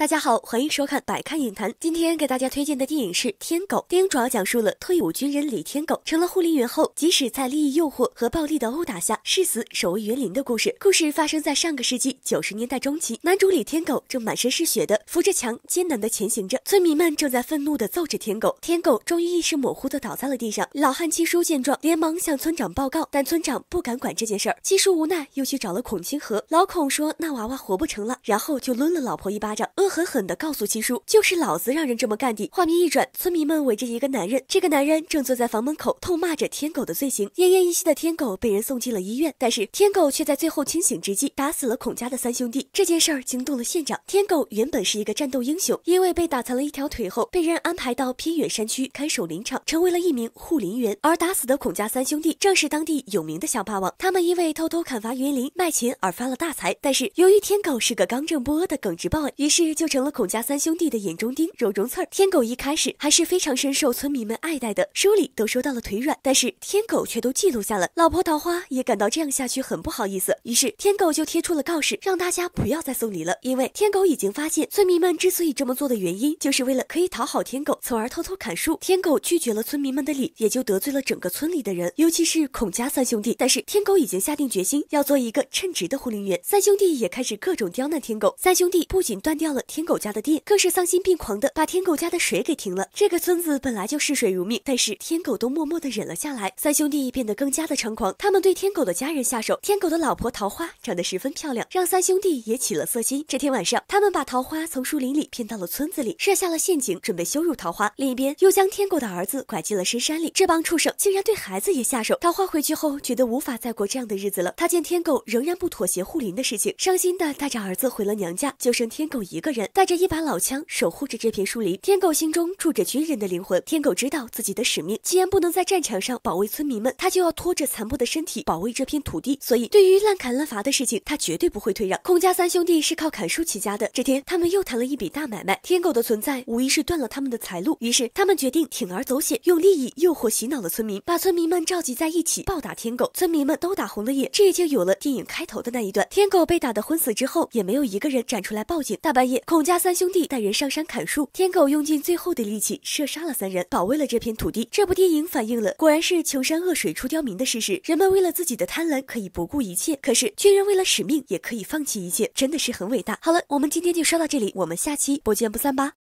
大家好，欢迎收看《百看影坛》。今天给大家推荐的电影是《天狗》。电影主要讲述了退伍军人李天狗成了护林员后，即使在利益诱惑和暴力的殴打下，誓死守卫园林的故事。故事发生在上个世纪九十年代中期。男主李天狗正满身是血的扶着墙艰难的前行着，村民们正在愤怒的揍着天狗。天狗终于意识模糊的倒在了地上。老汉七叔见状，连忙向村长报告，但村长不敢管这件事儿。七叔无奈又去找了孔清河。老孔说那娃娃活不成了，然后就抡了老婆一巴掌。呃。狠狠地告诉七叔，就是老子让人这么干的。画面一转，村民们围着一个男人，这个男人正坐在房门口痛骂着天狗的罪行。奄奄一息的天狗被人送进了医院，但是天狗却在最后清醒之际打死了孔家的三兄弟。这件事儿惊动了县长。天狗原本是一个战斗英雄，因为被打残了一条腿后，被人安排到偏远山区看守林场，成为了一名护林员。而打死的孔家三兄弟正是当地有名的小霸王，他们因为偷偷砍伐园林卖钱而发了大财。但是由于天狗是个刚正不阿的耿直保安，于是。就成了孔家三兄弟的眼中钉、肉中刺儿。天狗一开始还是非常深受村民们爱戴的，书里都收到了腿软，但是天狗却都记录下了。老婆桃花也感到这样下去很不好意思，于是天狗就贴出了告示，让大家不要再送礼了，因为天狗已经发现村民们之所以这么做的原因，就是为了可以讨好天狗，从而偷偷砍树。天狗拒绝了村民们的礼，也就得罪了整个村里的人，尤其是孔家三兄弟。但是天狗已经下定决心要做一个称职的护林员，三兄弟也开始各种刁难天狗。三兄弟不仅断掉了。天狗家的地更是丧心病狂的把天狗家的水给停了。这个村子本来就嗜水如命，但是天狗都默默的忍了下来。三兄弟变得更加的猖狂，他们对天狗的家人下手。天狗的老婆桃花长得十分漂亮，让三兄弟也起了色心。这天晚上，他们把桃花从树林里骗到了村子里，设下了陷阱，准备羞辱桃花。另一边又将天狗的儿子拐进了深山里。这帮畜生竟然对孩子也下手。桃花回去后觉得无法再过这样的日子了，她见天狗仍然不妥协护林的事情，伤心的带着儿子回了娘家，就剩天狗一个人。带着一把老枪，守护着这片树林。天狗心中住着军人的灵魂，天狗知道自己的使命。既然不能在战场上保卫村民们，他就要拖着残破的身体保卫这片土地。所以，对于滥砍滥伐的事情，他绝对不会退让。孔家三兄弟是靠砍树起家的。这天，他们又谈了一笔大买卖。天狗的存在无疑是断了他们的财路，于是他们决定铤而走险，用利益诱惑洗脑了村民，把村民们召集在一起暴打天狗。村民们都打红了眼，这也就有了电影开头的那一段。天狗被打得昏死之后，也没有一个人站出来报警。大半夜。孔家三兄弟带人上山砍树，天狗用尽最后的力气射杀了三人，保卫了这片土地。这部电影反映了，果然是穷山恶水出刁民的事实。人们为了自己的贪婪可以不顾一切，可是军人为了使命也可以放弃一切，真的是很伟大。好了，我们今天就说到这里，我们下期不见不散吧。